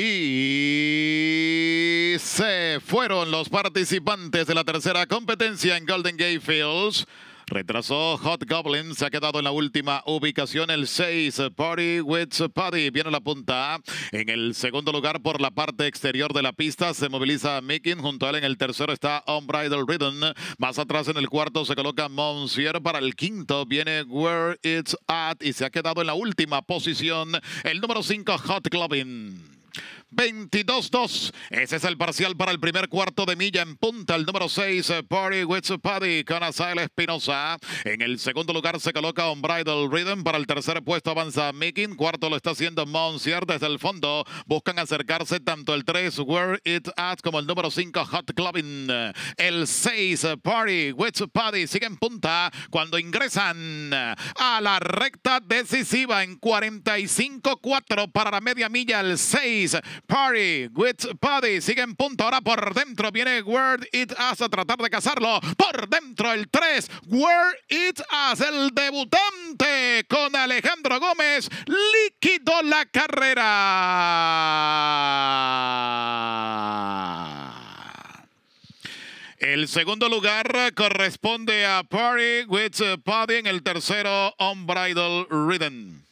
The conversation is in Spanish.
Y se fueron los participantes de la tercera competencia en Golden Gate Fields. Retrasó Hot Goblin, se ha quedado en la última ubicación, el 6, Party with Party, viene a la punta. En el segundo lugar, por la parte exterior de la pista, se moviliza Mikin, junto a él en el tercero está Unbridled Rhythm. Más atrás en el cuarto se coloca Monsieur, para el quinto viene Where It's At y se ha quedado en la última posición, el número 5, Hot Goblin. 22-2. Ese es el parcial para el primer cuarto de milla en punta. El número 6, eh, Party with Paddy, con Espinoza. Espinosa. En el segundo lugar se coloca On Bridal Rhythm. Para el tercer puesto avanza Mikin. Cuarto lo está haciendo Monsier desde el fondo. Buscan acercarse tanto el 3, Where It At, como el número 5, Hot Clubbing. El 6, eh, Party with Paddy, sigue en punta cuando ingresan eh, a la recta decisiva en 45-4 para la media milla. El 6. Parry with Paddy. Sigue en punto. Ahora por dentro viene Word It As a tratar de cazarlo. Por dentro el 3. Word It As, el debutante con Alejandro Gómez. Líquido la carrera. El segundo lugar corresponde a Party with Paddy en el tercero Unbridled Ridden.